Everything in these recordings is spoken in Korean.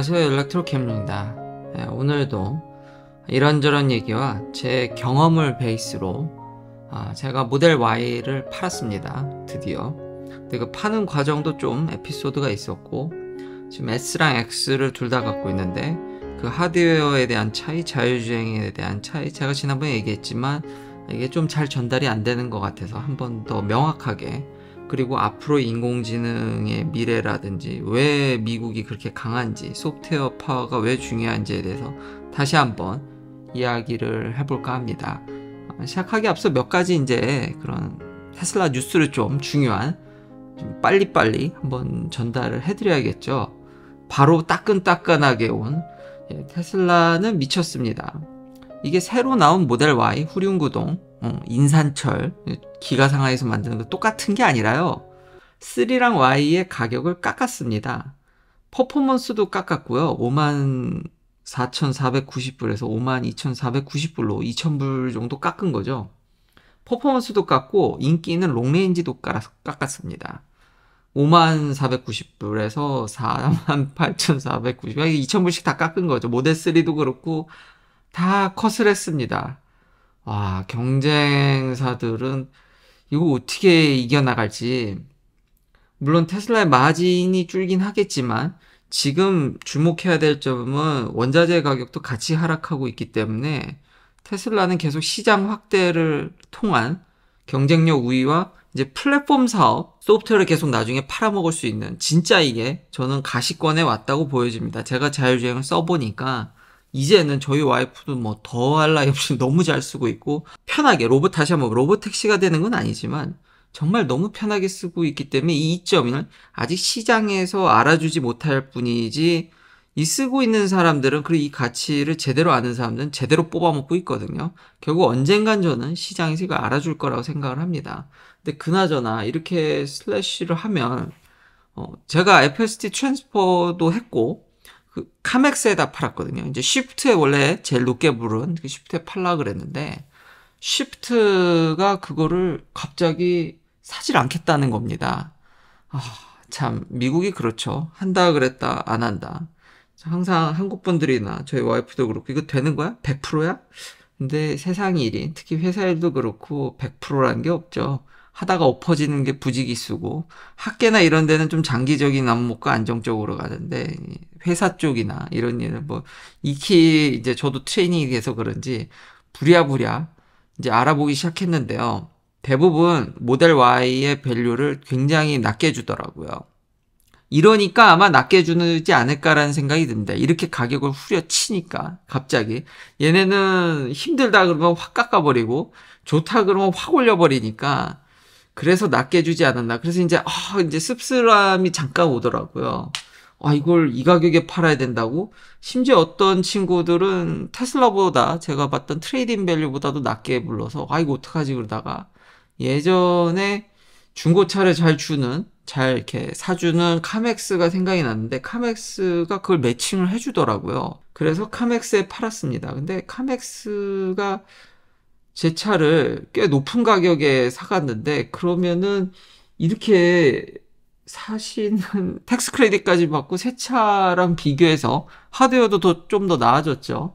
안녕하세요 연락트로캠입니다 네, 예, 오늘도 이런저런 얘기와 제 경험을 베이스로 아, 제가 모델 Y를 팔았습니다 드디어 근데 그 파는 과정도 좀 에피소드가 있었고 지금 S랑 X를 둘 다 갖고 있는데 그 하드웨어에 대한 차이 자율주행에 대한 차이 제가 지난번에 얘기했지만 이게 좀 잘 전달이 안 되는 것 같아서 한 번 더 명확하게 그리고 앞으로 인공지능의 미래라든지 왜 미국이 그렇게 강한지 소프트웨어 파워가 왜 중요한지에 대해서 다시 한번 이야기를 해볼까 합니다. 시작하기 앞서 몇 가지 이제 그런 테슬라 뉴스를 좀 중요한 좀 빨리빨리 한번 전달을 해드려야겠죠. 바로 따끈따끈하게 온 예, 테슬라는 미쳤습니다. 이게 새로 나온 모델 Y 후륜구동 어, 인산철 기가상하에서 만드는 거 똑같은 게 아니라요 3랑 Y의 가격을 깎았습니다 퍼포먼스도 깎았고요 5 4,490불에서 52,490불로 2,000불 정도 깎은 거죠 퍼포먼스도 깎고 인기 있는 롱레인지도 깎았습니다 54,490불에서 48,490불 2,000불씩 다 깎은 거죠 모델3도 그렇고 다 컷을 했습니다. 와, 경쟁사들은 이거 어떻게 이겨나갈지. 물론 테슬라의 마진이 줄긴 하겠지만 지금 주목해야 될 점은 원자재 가격도 같이 하락하고 있기 때문에 테슬라는 계속 시장 확대를 통한 경쟁력 우위와 이제 플랫폼 사업, 소프트웨어를 계속 나중에 팔아먹을 수 있는 진짜 이게 저는 가시권에 왔다고 보여집니다. 제가 자율주행을 써보니까 이제는 저희 와이프도 뭐 더할 나위 없이 너무 잘 쓰고 있고 편하게 로봇 다시 한번 로봇 택시가 되는 건 아니지만 정말 너무 편하게 쓰고 있기 때문에 이 이점은 아직 시장에서 알아주지 못할 뿐이지 이 쓰고 있는 사람들은 그리고 이 가치를 제대로 아는 사람들은 제대로 뽑아먹고 있거든요. 결국 언젠간 저는 시장에서 이걸 알아줄 거라고 생각을 합니다. 근데 그나저나 이렇게 슬래시를 하면 어 제가 FST 트랜스퍼도 했고 그 카맥스에다 팔았거든요. 이제 쉬프트에 원래 제일 높게 부른 그 쉬프트에 팔라 그랬는데 쉬프트가 그거를 갑자기 사질 않겠다는 겁니다. 아, 참 미국이 그렇죠. 한다 그랬다 안 한다. 항상 한국 분들이나 저희 와이프도 그렇고 이거 되는 거야? 100%야? 근데 세상 일인 특히 회사 일도 그렇고 100%라는 게 없죠. 하다가 엎어지는 게 부지기수고 학계나 이런 데는 좀 장기적인 안목과 안정적으로 가는데 회사 쪽이나 이런 일은 뭐 익히 이제 저도 트레이닝이 돼서 그런지 부랴부랴 이제 알아보기 시작했는데요. 대부분 모델 Y의 밸류를 굉장히 낮게 주더라고요. 이러니까 아마 낮게 주지 않을까라는 생각이 듭니다. 이렇게 가격을 후려치니까 갑자기 얘네는 힘들다 그러면 확 깎아버리고 좋다 그러면 확 올려버리니까 그래서 낮게 주지 않았나. 그래서 이제, 아, 이제 씁쓸함이 잠깐 오더라고요. 아, 이걸 이 가격에 팔아야 된다고? 심지어 어떤 친구들은 테슬라보다 제가 봤던 트레이딩 밸류보다도 낮게 불러서, 아, 이거 어떡하지? 그러다가 예전에 중고차를 잘 주는, 잘 이렇게 사주는 카맥스가 생각이 났는데, 카맥스가 그걸 매칭을 해주더라고요. 그래서 카맥스에 팔았습니다. 근데 카맥스가 제 차를 꽤 높은 가격에 사갔는데 그러면은 이렇게 사시는 텍스 크레딧까지 받고 새 차랑 비교해서 하드웨어도 더좀 더 나아졌죠.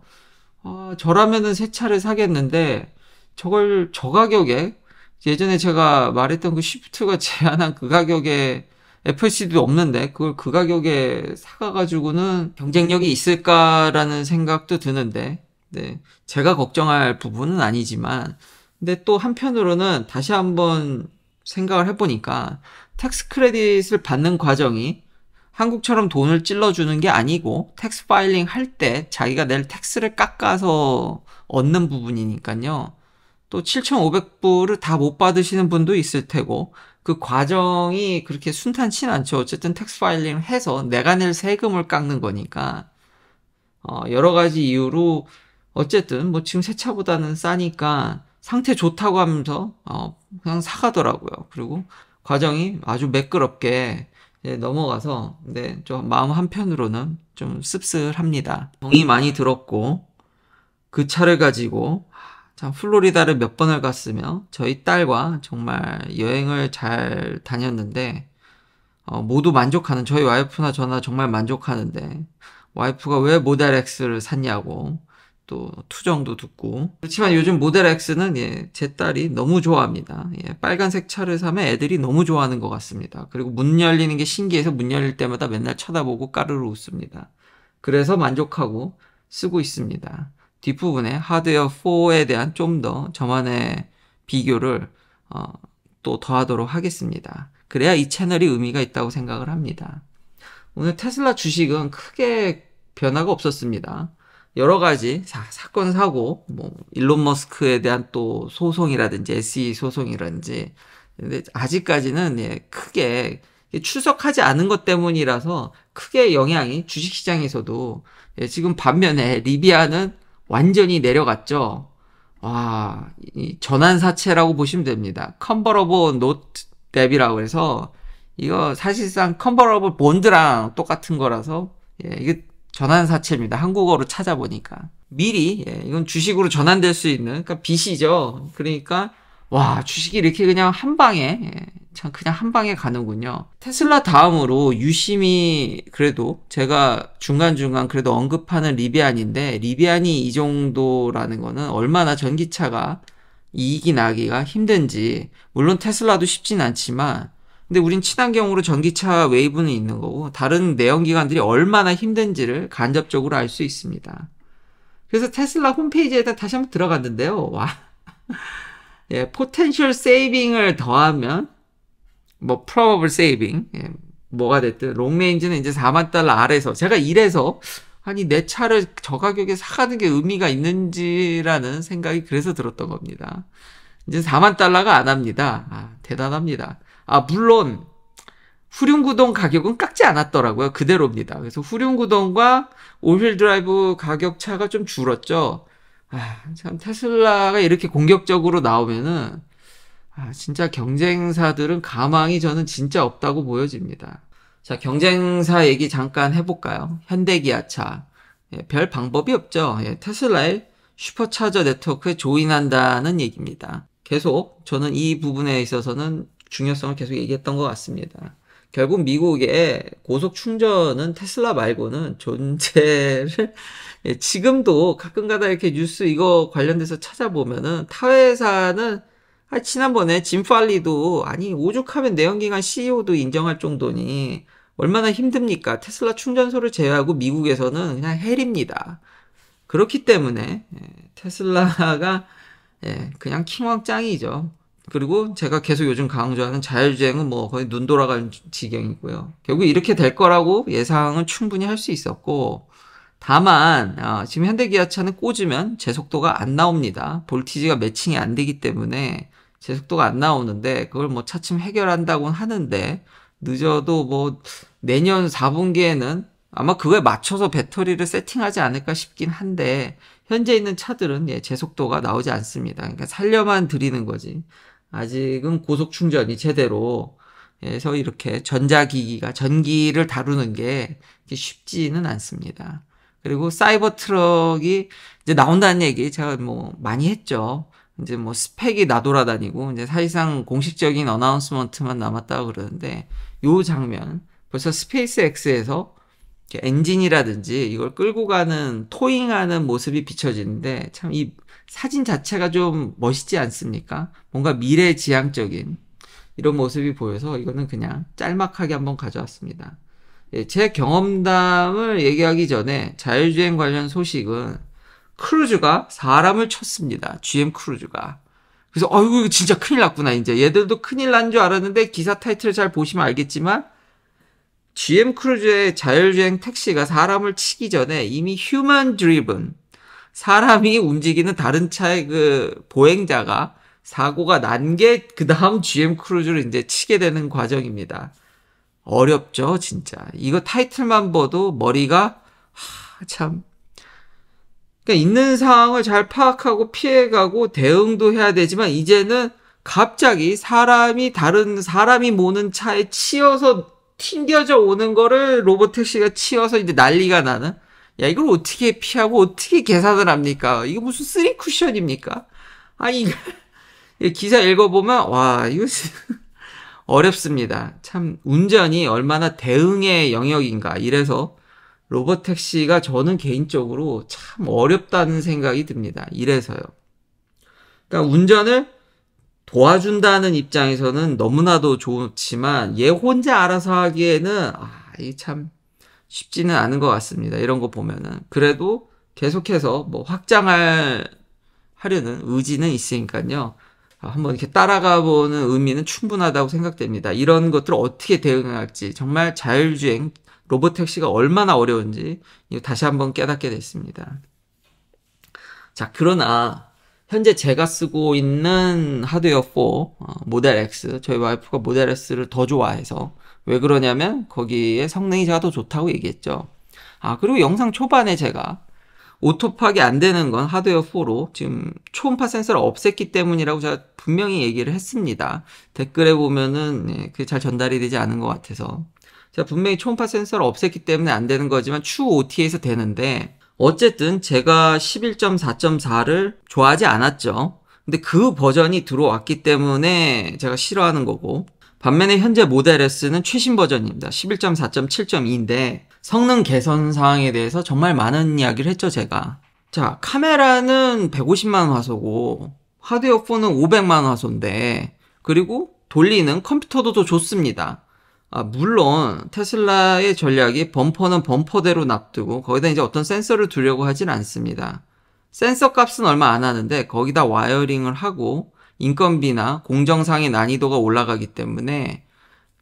아, 저라면은 새 차를 사겠는데 저걸 저 가격에 예전에 제가 말했던 그 시프트가 제한한 그 가격에 FCD도 없는데 그걸 그 가격에 사가가지고는 경쟁력이 있을까라는 생각도 드는데 네. 제가 걱정할 부분은 아니지만, 근데 또 한편으로는 다시 한번 생각을 해보니까, 텍스 크레딧을 받는 과정이 한국처럼 돈을 찔러주는 게 아니고, 텍스 파일링 할 때 자기가 낼 텍스를 깎아서 얻는 부분이니까요. 또 7,500불을 다 못 받으시는 분도 있을 테고, 그 과정이 그렇게 순탄치 않죠. 어쨌든 텍스 파일링을 해서 내가 낼 세금을 깎는 거니까. 어, 여러 가지 이유로 어쨌든 뭐 지금 새 차보다는 싸니까 상태 좋다고 하면서 어 그냥 사가더라고요. 그리고 과정이 아주 매끄럽게 예, 넘어가서 근좀 네, 마음 한편으로는 좀 씁쓸합니다. 정이 많이 들었고 그 차를 가지고 참 플로리다를 몇 번을 갔으며 저희 딸과 정말 여행을 잘 다녔는데 어, 모두 만족하는 저희 와이프나 저나 정말 만족하는데 와이프가 왜 모델 X를 샀냐고 또 투정도 듣고 그렇지만 요즘 모델 X는 예, 제 딸이 너무 좋아합니다. 예, 빨간색 차를 사면 애들이 너무 좋아하는 것 같습니다. 그리고 문 열리는 게 신기해서 문 열릴 때마다 맨날 쳐다보고 까르르 웃습니다. 그래서 만족하고 쓰고 있습니다. 뒷부분에 하드웨어 4에 대한 좀 더 저만의 비교를 어, 또 더하도록 하겠습니다. 그래야 이 채널이 의미가 있다고 생각을 합니다. 오늘 테슬라 주식은 크게 변화가 없었습니다. 여러 가지 사, 건 사고 뭐 일론 머스크에 대한 또 소송이라든지 SE 소송이라든지 근데 아직까지는 예, 크게 추석하지 않은 것 때문이라서 크게 영향이 주식시장에서도 예, 지금 반면에 리비아는 완전히 내려갔죠. 와, 이 전환 사채라고 보시면 됩니다. 컨버러블 노트 랩비라고 해서 이거 사실상 컨버러블 본드랑 똑같은 거라서 예, 이게 전환사채입니다. 한국어로 찾아보니까. 미리, 예, 이건 주식으로 전환될 수 있는, 그러니까 빚이죠. 그러니까, 와, 주식이 이렇게 그냥 한 방에, 예, 참 그냥 한 방에 가는군요. 테슬라 다음으로 유심히 그래도 제가 중간중간 그래도 언급하는 리비안인데, 리비안이 이 정도라는 거는 얼마나 전기차가 이익이 나기가 힘든지, 물론 테슬라도 쉽진 않지만, 근데 우린 친환경으로 전기차 웨이브는 있는 거고 다른 내연기관들이 얼마나 힘든지를 간접적으로 알 수 있습니다. 그래서 테슬라 홈페이지에다 시 한번 들어갔는데요. 와. 예, 포텐셜 세이빙을 더하면 뭐 프로버블 세이빙 예, 뭐가 됐든 롱레인지는 이제 4만 달러 아래서 제가 이래서 아니 내 차를 저 가격에 사가는 게 의미가 있는지라는 생각이 그래서 들었던 겁니다. 이제 4만 달러가 안 합니다. 아, 대단합니다. 아, 물론 후륜구동 가격은 깎지 않았더라고요. 그대로입니다. 그래서 후륜구동과 오휠 드라이브 가격 차가 좀 줄었죠. 아, 참 테슬라가 이렇게 공격적으로 나오면은 아, 진짜 경쟁사들은 가망이 저는 진짜 없다고 보여집니다. 자, 경쟁사 얘기 잠깐 해볼까요? 현대기아차. 예, 별 방법이 없죠. 예, 테슬라의 슈퍼차저 네트워크에 조인한다는 얘기입니다. 계속 저는 이 부분에 있어서는 중요성을 계속 얘기했던 것 같습니다. 결국 미국의 고속 충전은 테슬라 말고는 존재를 예, 지금도 가끔가다 이렇게 뉴스 이거 관련돼서 찾아보면은 타회사는 아, 지난번에 짐팔리도 아니 오죽하면 내연기관 CEO도 인정할 정도니 얼마나 힘듭니까? 테슬라 충전소를 제외하고 미국에서는 그냥 헬입니다. 그렇기 때문에 예, 테슬라가 예, 그냥 킹왕짱이죠. 그리고 제가 계속 요즘 강조하는 자율주행은 뭐 거의 눈 돌아갈 지경이고요. 결국 이렇게 될 거라고 예상은 충분히 할 수 있었고, 다만 어, 지금 현대기아차는 꽂으면 제속도가 안 나옵니다. 볼티지가 매칭이 안 되기 때문에 제속도가 안 나오는데 그걸 뭐 차츰 해결한다고는 하는데 늦어도 뭐 내년 4분기에는 아마 그거에 맞춰서 배터리를 세팅하지 않을까 싶긴 한데 현재 있는 차들은 예, 제속도가 나오지 않습니다. 그러니까 살려만 드리는 거지. 아직은 고속 충전이 제대로 해서 이렇게 전자기기가 전기를 다루는 게 쉽지는 않습니다. 그리고 사이버 트럭이 이제 나온다는 얘기 제가 뭐 많이 했죠. 이제 뭐 스펙이 나돌아다니고 이제 사실상 공식적인 어나운스먼트만 남았다고 그러는데 요 장면 벌써 스페이스X에서 엔진이라든지 이걸 끌고 가는 토잉하는 모습이 비춰지는데 참이 사진 자체가 좀 멋있지 않습니까? 뭔가 미래지향적인 이런 모습이 보여서 이거는 그냥 짤막하게 한번 가져왔습니다. 예, 제 경험담을 얘기하기 전에 자율주행 관련 소식은 크루즈가 사람을 쳤습니다. GM 크루즈가. 그래서 아이구 이거 진짜 큰일 났구나 이제 얘들도 큰일 난 줄 알았는데 기사 타이틀을 잘 보시면 알겠지만 GM 크루즈의 자율주행 택시가 사람을 치기 전에 이미 휴먼 드리븐 사람이 움직이는 다른 차의 그 보행자가 사고가 난 게 그 다음 GM 크루즈를 이제 치게 되는 과정입니다. 어렵죠, 진짜. 이거 타이틀만 봐도 머리가 하, 참. 그러니까 있는 상황을 잘 파악하고 피해가고 대응도 해야 되지만 이제는 갑자기 사람이 다른 사람이 모는 차에 치여서 튕겨져 오는 거를 로봇 택시가 치여서 이제 난리가 나는 야, 이걸 어떻게 피하고 어떻게 계산을 합니까? 이거 무슨 쓰리 쿠션입니까? 아니, 기사 읽어보면, 와, 이거 어렵습니다. 참, 운전이 얼마나 대응의 영역인가. 이래서 로봇 택시가 저는 개인적으로 참 어렵다는 생각이 듭니다. 이래서요. 그러니까 운전을 도와준다는 입장에서는 너무나도 좋지만 얘 혼자 알아서 하기에는 아, 이참 쉽지는 않은 것 같습니다. 이런 거 보면은 그래도 계속해서 뭐 확장할 하려는 의지는 있으니까요. 한번 이렇게 따라가 보는 의미는 충분하다고 생각됩니다. 이런 것들을 어떻게 대응할지 정말 자율주행 로봇 택시가 얼마나 어려운지 다시 한번 깨닫게 됐습니다. 자, 그러나 현재 제가 쓰고 있는 하드웨어 4 어, 모델 X 저희 와이프가 모델 S를 더 좋아해서 왜 그러냐면 거기에 성능이 제가 더 좋다고 얘기했죠. 아, 그리고 영상 초반에 제가 오토팍이 안 되는 건 하드웨어 4로 지금 초음파 센서를 없앴기 때문이라고 제가 분명히 얘기를 했습니다. 댓글에 보면은 예, 그게 잘 전달이 되지 않은 것 같아서. 제가 분명히 초음파 센서를 없앴기 때문에 안 되는 거지만 추 OT에서 되는데 어쨌든 제가 11.4.4를 좋아하지 않았죠. 근데 그 버전이 들어왔기 때문에 제가 싫어하는 거고 반면에 현재 모델 S는 최신 버전입니다. 11.4.7.2인데 성능 개선 사항에 대해서 정말 많은 이야기를 했죠, 제가. 자, 카메라는 150만 화소고 하드웨어 4는 500만 화소인데 그리고 돌리는 컴퓨터도 더 좋습니다. 아, 물론 테슬라의 전략이 범퍼는 범퍼대로 납두고 거기다 이제 어떤 센서를 두려고 하진 않습니다. 센서 값은 얼마 안 하는데 거기다 와이어링을 하고 인건비나 공정상의 난이도가 올라가기 때문에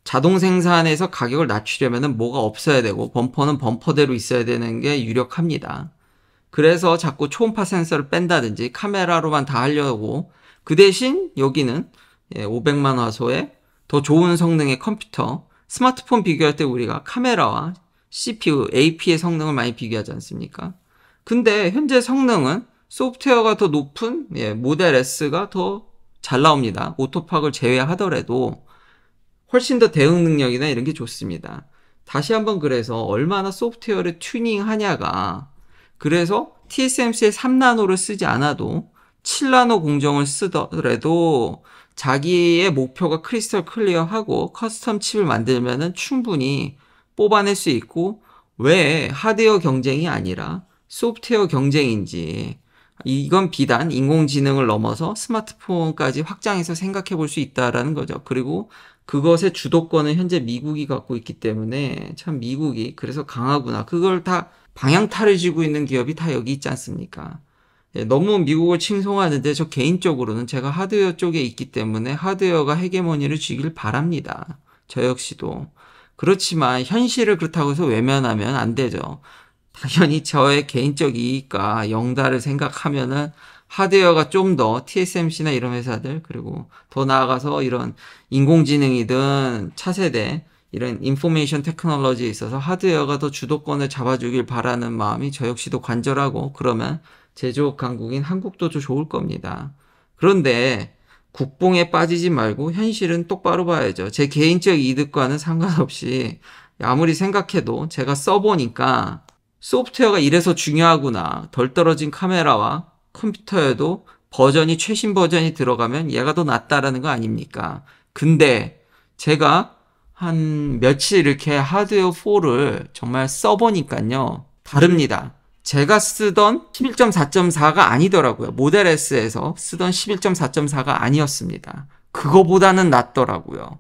자동 생산에서 가격을 낮추려면 뭐가 없어야 되고 범퍼는 범퍼대로 있어야 되는 게 유력합니다. 그래서 자꾸 초음파 센서를 뺀다든지 카메라로만 다 하려고 그 대신 여기는 500만 예, 화소의 더 좋은 성능의 컴퓨터 스마트폰 비교할 때 우리가 카메라와 CPU, AP의 성능을 많이 비교하지 않습니까? 근데 현재 성능은 소프트웨어가 더 높은 예, 모델 S가 더잘 나옵니다. 오토팍을 제외하더라도 훨씬 더 대응 능력이나 이런 게 좋습니다. 다시 한번 그래서 얼마나 소프트웨어를 튜닝하냐가 그래서 TSMC의 3나노를 쓰지 않아도 7나노 공정을 쓰더라도 자기의 목표가 크리스털 클리어하고 커스텀 칩을 만들면은 충분히 뽑아낼 수 있고 왜 하드웨어 경쟁이 아니라 소프트웨어 경쟁인지 이건 비단 인공지능을 넘어서 스마트폰까지 확장해서 생각해 볼 수 있다라는 거죠. 그리고 그것의 주도권은 현재 미국이 갖고 있기 때문에 참 미국이 그래서 강하구나. 그걸 다 방향타를 지고 있는 기업이 다 여기 있지 않습니까? 예, 너무 미국을 칭송하는데 저 개인적으로는 제가 하드웨어 쪽에 있기 때문에 하드웨어가 헤게모니를 쥐길 바랍니다. 저 역시도. 그렇지만 현실을 그렇다고 해서 외면하면 안 되죠. 당연히 저의 개인적 이익과 영달을 생각하면은 하드웨어가 좀 더 TSMC나 이런 회사들 그리고 더 나아가서 이런 인공지능이든 차세대 이런 인포메이션 테크놀로지에 있어서 하드웨어가 더 주도권을 잡아주길 바라는 마음이 저 역시도 관절하고 그러면 제조업 강국인 한국도 더 좋을 겁니다. 그런데 국뽕에 빠지지 말고 현실은 똑바로 봐야죠. 제 개인적 이득과는 상관없이 아무리 생각해도 제가 써보니까 소프트웨어가 이래서 중요하구나. 덜 떨어진 카메라와 컴퓨터에도 버전이 최신 버전이 들어가면 얘가 더 낫다라는 거 아닙니까? 근데 제가 한 며칠 이렇게 하드웨어 4를 정말 써보니까요. 다릅니다. 제가 쓰던 11.4.4가 아니더라고요. 모델 S에서 쓰던 11.4.4가 아니었습니다. 그거보다는 낫더라고요.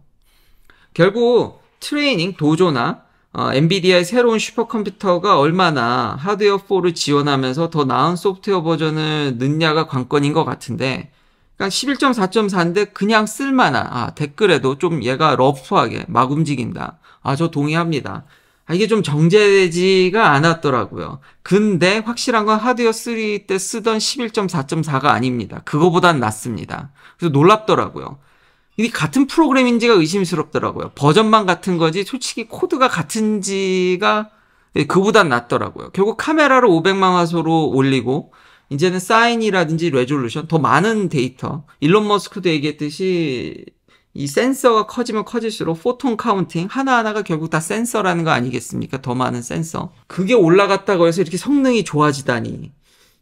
결국 트레이닝, 도조나 어, 엔비디아의 새로운 슈퍼컴퓨터가 얼마나 하드웨어 4를 지원하면서 더 나은 소프트웨어 버전을 넣냐가 관건인 것 같은데 그러니까 11.4.4인데 그냥 쓸만한 아, 댓글에도 좀 얘가 러프하게 막 움직인다. 아 저 동의합니다. 아, 이게 좀 정제되지가 않았더라고요. 근데 확실한 건 하드웨어 3 때 쓰던 11.4.4가 아닙니다. 그거보단 낫습니다. 그래서 놀랍더라고요. 이게 같은 프로그램인지가 의심스럽더라고요. 버전만 같은 거지 솔직히 코드가 같은지가 그보단 낫더라고요. 결국 카메라로 500만 화소로 올리고 이제는 사인이라든지 레졸루션 더 많은 데이터 일론 머스크도 얘기했듯이 이 센서가 커지면 커질수록 포톤 카운팅 하나하나가 결국 다 센서라는 거 아니겠습니까? 더 많은 센서. 그게 올라갔다고 해서 이렇게 성능이 좋아지다니.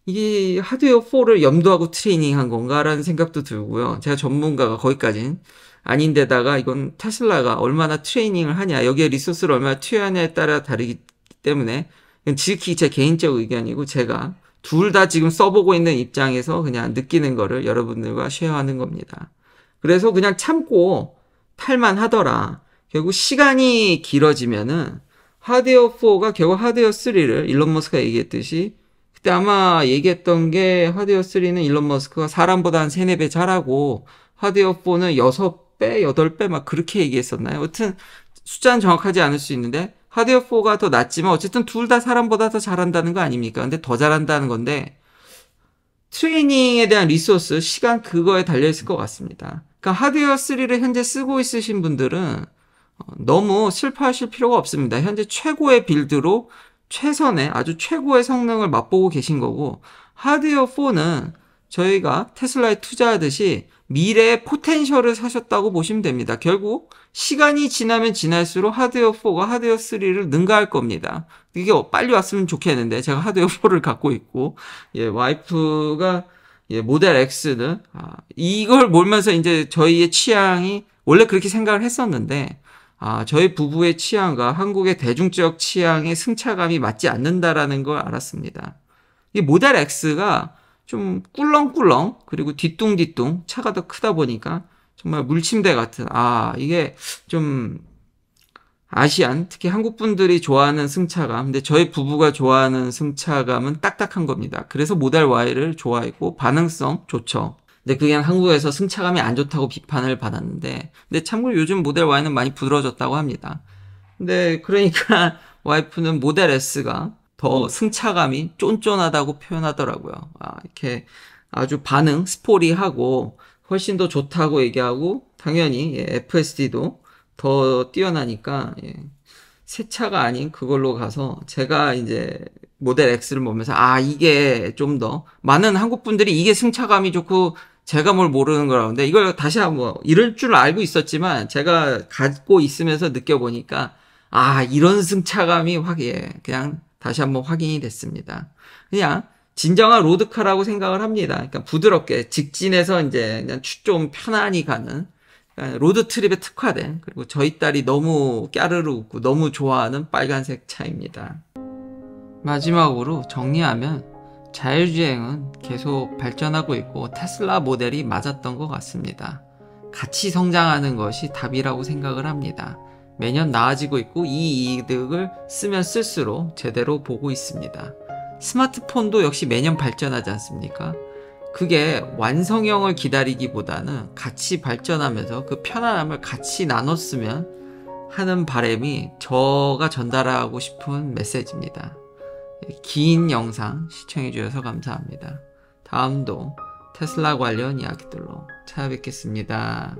이게 하드웨어 4를 염두하고 트레이닝한 건가라는 생각도 들고요. 제가 전문가가 거기까진 아닌데다가 이건 테슬라가 얼마나 트레이닝을 하냐, 여기에 리소스를 얼마나 투여하냐에 따라 다르기 때문에 지극히 제 개인적 의견이고 제가 둘 다 지금 써보고 있는 입장에서 그냥 느끼는 거를 여러분들과 쉐어하는 겁니다. 그래서 그냥 참고 탈만 하더라. 결국 시간이 길어지면은 하드웨어 4가 결국 하드웨어 3를 일론 머스크가 얘기했듯이 그때 아마 얘기했던 게 하드웨어 3는 일론 머스크가 사람보다 한 3, 4배 잘하고 하드웨어 4는 6배, 8배 막 그렇게 얘기했었나요? 여튼 숫자는 정확하지 않을 수 있는데 하드웨어 4가 더 낫지만 어쨌든 둘 다 사람보다 더 잘한다는 거 아닙니까? 근데 더 잘한다는 건데 트레이닝에 대한 리소스, 시간 그거에 달려있을 것 같습니다. 그러니까 하드웨어 3를 현재 쓰고 있으신 분들은 어, 너무 슬퍼하실 필요가 없습니다. 현재 최고의 빌드로 최선의 아주 최고의 성능을 맛보고 계신 거고 하드웨어 4는 저희가 테슬라에 투자하듯이 미래의 포텐셜을 사셨다고 보시면 됩니다. 결국 시간이 지나면 지날수록 하드웨어 4가 하드웨어 3를 능가할 겁니다. 이게 빨리 왔으면 좋겠는데 제가 하드웨어 4를 갖고 있고 예, 와이프가 예, 모델 X는 아, 이걸 몰면서 이제 저희의 취향이 원래 그렇게 생각을 했었는데 아, 저희 부부의 취향과 한국의 대중적 취향의 승차감이 맞지 않는다라는 걸 알았습니다. 이 모델 X가 좀 꿀렁꿀렁 그리고 뒤뚱뒤뚱 차가 더 크다 보니까 정말 물침대 같은 아 이게 좀 아시안 특히 한국 분들이 좋아하는 승차감 근데 저희 부부가 좋아하는 승차감은 딱딱한 겁니다. 그래서 모델 Y를 좋아했고 반응성 좋죠. 근데 그냥 한국에서 승차감이 안 좋다고 비판을 받았는데 근데 참고로 요즘 모델 Y는 많이 부드러워졌다고 합니다. 근데 그러니까 와이프는 모델 S가 더 음. 승차감이 쫀쫀하다고 표현하더라고요. 아, 이렇게 아주 반응 스포리하고 훨씬 더 좋다고 얘기하고 당연히 예, FSD도 더 뛰어나니까 예, 새 차가 아닌 그걸로 가서 제가 이제 모델 X를 보면서 아 이게 좀 더 많은 한국 분들이 이게 승차감이 좋고 제가 뭘 모르는 거라는데 이걸 다시 한번 이럴 줄 알고 있었지만 제가 갖고 있으면서 느껴보니까 아 이런 승차감이 확 예, 그냥 다시 한번 확인이 됐습니다. 그냥 진정한 로드카라고 생각을 합니다. 그러니까 부드럽게 직진해서 이제 그냥 좀 편안히 가는 그러니까 로드 트립에 특화된 그리고 저희 딸이 너무 까르르 웃고 너무 좋아하는 빨간색 차입니다. 마지막으로 정리하면 자율주행은 계속 발전하고 있고 테슬라 모델이 맞았던 것 같습니다. 같이 성장하는 것이 답이라고 생각을 합니다. 매년 나아지고 있고 이 이득을 쓰면 쓸수록 제대로 보고 있습니다. 스마트폰도 역시 매년 발전하지 않습니까? 그게 완성형을 기다리기보다는 같이 발전하면서 그 편안함을 같이 나눴으면 하는 바램이 저가 전달하고 싶은 메시지입니다. 긴 영상 시청해주셔서 감사합니다. 다음도 테슬라 관련 이야기들로 찾아뵙겠습니다.